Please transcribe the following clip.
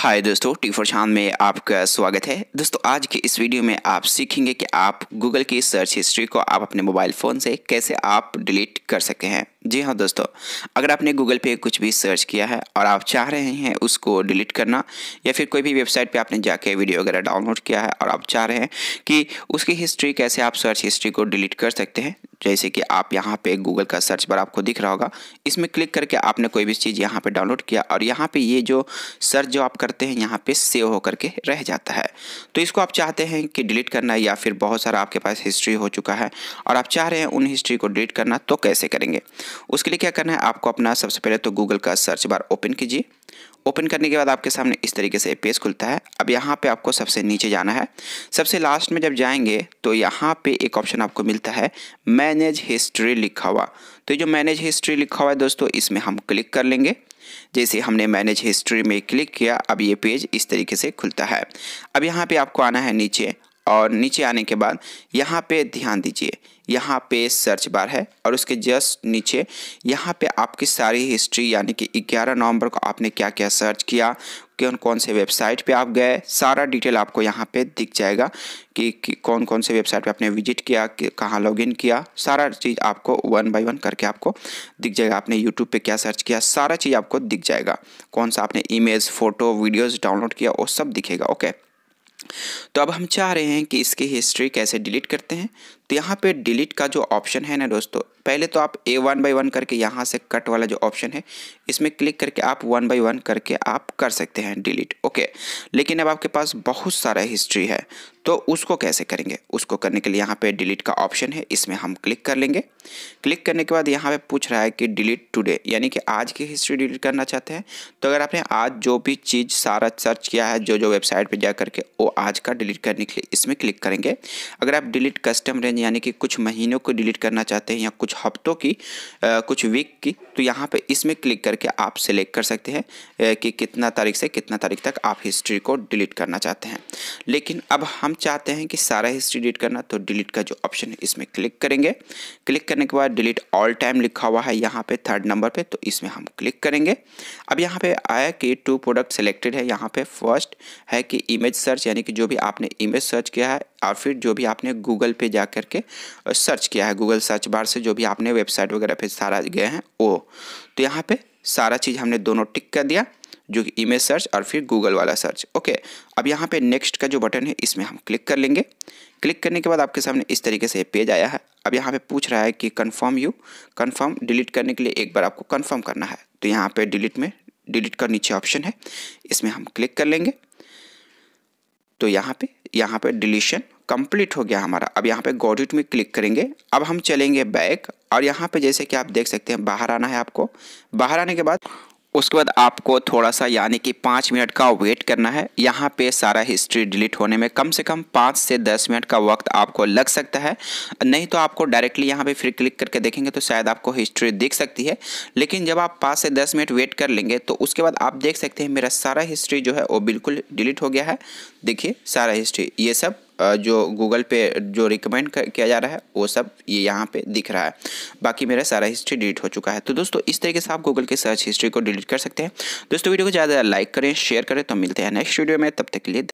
हाय दोस्तों T four छान में आपका स्वागत है दोस्तों आज के इस वीडियो में आप सीखेंगे कि आप गूगल की सर्च हिस्ट्री को आप अपने मोबाइल फ़ोन से कैसे आप डिलीट कर सकते हैं जी हाँ दोस्तों अगर आपने गूगल पे कुछ भी सर्च किया है और आप चाह रहे हैं उसको डिलीट करना या फिर कोई भी वेबसाइट पे आपने जाके वीडियो वगैरह डाउनलोड किया है और आप चाह रहे हैं कि उसकी हिस्ट्री कैसे आप सर्च हिस्ट्री को डिलीट कर सकते हैं जैसे कि आप यहाँ पे गूगल का सर्च बार आपको दिख रहा होगा इसमें क्लिक करके आपने कोई भी चीज़ यहाँ पर डाउनलोड किया और यहाँ पर ये जो सर्च जो आप करते हैं यहाँ पर सेव हो करके रह जाता है तो इसको आप चाहते हैं कि डिलीट करना या फिर बहुत सारा आपके पास हिस्ट्री हो चुका है और आप चाह रहे हैं उन हिस्ट्री को डिलीट करना तो कैसे करेंगे उसके लिए क्या करना है आपको अपना सबसे पहले तो गूगल का सर्च बार ओपन कीजिए ओपन करने के बाद आपके सामने इस तरीके से पेज खुलता है अब यहाँ पे आपको सबसे नीचे जाना है सबसे लास्ट में जब जाएंगे तो यहाँ पे एक ऑप्शन आपको मिलता है मैनेज हिस्ट्री लिखा हुआ तो जो मैनेज हिस्ट्री लिखा हुआ है दोस्तों इसमें हम क्लिक कर लेंगे जैसे हमने मैनेज हिस्ट्री में क्लिक किया अब ये पेज इस तरीके से खुलता है अब यहाँ पर आपको आना है नीचे और नीचे आने के बाद यहाँ पे ध्यान दीजिए यहाँ पे सर्च बार है और उसके जस्ट नीचे यहाँ पे आपकी सारी हिस्ट्री यानी कि 11 नवंबर को आपने क्या क्या सर्च किया कौन कौन से वेबसाइट पे आप गए सारा डिटेल आपको यहाँ पे दिख जाएगा कि, कि कौन कौन से वेबसाइट पे आपने विजिट किया कि कहाँ लॉगिन किया सारा चीज़ आपको वन बाय वन करके आपको दिख जाएगा आपने यूट्यूब पे क्या सर्च किया सारा चीज़ आपको दिख जाएगा कौन सा आपने इमेज फ़ोटो वीडियोज़ डाउनलोड किया वो सब दिखेगा ओके तो अब हम चाह रहे हैं कि इसकी हिस्ट्री कैसे डिलीट करते हैं तो यहाँ पे डिलीट का जो ऑप्शन है ना दोस्तों पहले तो आप ए वन बाई वन करके यहाँ से कट वाला जो ऑप्शन है इसमें क्लिक करके आप वन बाई वन करके आप कर सकते हैं डिलीट ओके लेकिन अब आपके पास बहुत सारा हिस्ट्री है तो उसको कैसे करेंगे उसको करने के लिए यहाँ पे डिलीट का ऑप्शन है इसमें हम क्लिक कर लेंगे क्लिक करने के बाद यहाँ पे पूछ रहा है कि डिलीट टुडे यानी कि आज की हिस्ट्री डिलीट करना चाहते हैं तो अगर आपने आज जो भी चीज़ सारा सर्च किया है जो जो वेबसाइट पे जा करके वो आज का डिलीट करने के लिए इसमें क्लिक करेंगे अगर आप डिलीट कस्टम रेंज यानी कि कुछ महीनों को डिलीट करना चाहते हैं या कुछ हफ्तों की आ, कुछ वीक की तो यहाँ पर इसमें क्लिक करके आप सेलेक्ट कर सकते हैं कि कितना तारीख से कितना तारीख तक आप हिस्ट्री को डिलीट करना चाहते हैं लेकिन अब हम हम चाहते हैं कि सारा हिस्ट्री डिलीट करना तो डिलीट का जो ऑप्शन है इसमें क्लिक करेंगे क्लिक करने के बाद डिलीट ऑल टाइम लिखा हुआ है यहाँ पे थर्ड नंबर पे तो इसमें हम क्लिक करेंगे अब यहाँ पे आया कि टू प्रोडक्ट सेलेक्टेड है यहाँ पे फर्स्ट है कि इमेज सर्च यानी कि जो भी आपने इमेज सर्च किया है और फिर जो भी आपने गूगल पे जा कर के सर्च किया है गूगल सर्च बार से जो भी आपने वेबसाइट वगैरह पे सारा गए हैं वो तो यहाँ पे सारा चीज़ हमने दोनों टिक कर दिया जो कि इमेज सर्च और फिर गूगल वाला सर्च ओके अब यहाँ पे नेक्स्ट का जो बटन है इसमें हम क्लिक कर लेंगे क्लिक करने के बाद आपके सामने इस तरीके से पेज आया है अब यहाँ पे पूछ रहा है कि कंफर्म यू कंफर्म डिलीट करने के लिए एक बार आपको कंफर्म करना है तो यहाँ पे डिलीट में डिलीट का नीचे ऑप्शन है इसमें हम क्लिक कर लेंगे तो यहाँ पे यहाँ पे डिलीशन कंप्लीट हो गया हमारा अब यहाँ पे गॉडिट में क्लिक करेंगे अब हम चलेंगे बैक और यहाँ पे जैसे कि आप देख सकते हैं बाहर आना है आपको बाहर आने के बाद उसके बाद आपको थोड़ा सा यानी कि पाँच मिनट का वेट करना है यहाँ पे सारा हिस्ट्री डिलीट होने में कम से कम पाँच से दस मिनट का वक्त आपको लग सकता है नहीं तो आपको डायरेक्टली यहाँ पे फिर क्लिक करके देखेंगे तो शायद आपको हिस्ट्री दिख सकती है लेकिन जब आप पाँच से दस मिनट वेट कर लेंगे तो उसके बाद आप देख सकते हैं मेरा सारा हिस्ट्री जो है वो बिल्कुल डिलीट हो गया है देखिए सारा हिस्ट्री ये सब जो गूगल पे जो रिकमेंड किया जा रहा है वो सब ये यहाँ पे दिख रहा है बाकी मेरा सारा हिस्ट्री डिलीट हो चुका है तो दोस्तों इस तरीके से आप गूगल के सर्च हिस्ट्री को डिलीट कर सकते हैं दोस्तों वीडियो को ज़्यादा लाइक करें शेयर करें तो मिलते हैं नेक्स्ट वीडियो में तब तक के लिए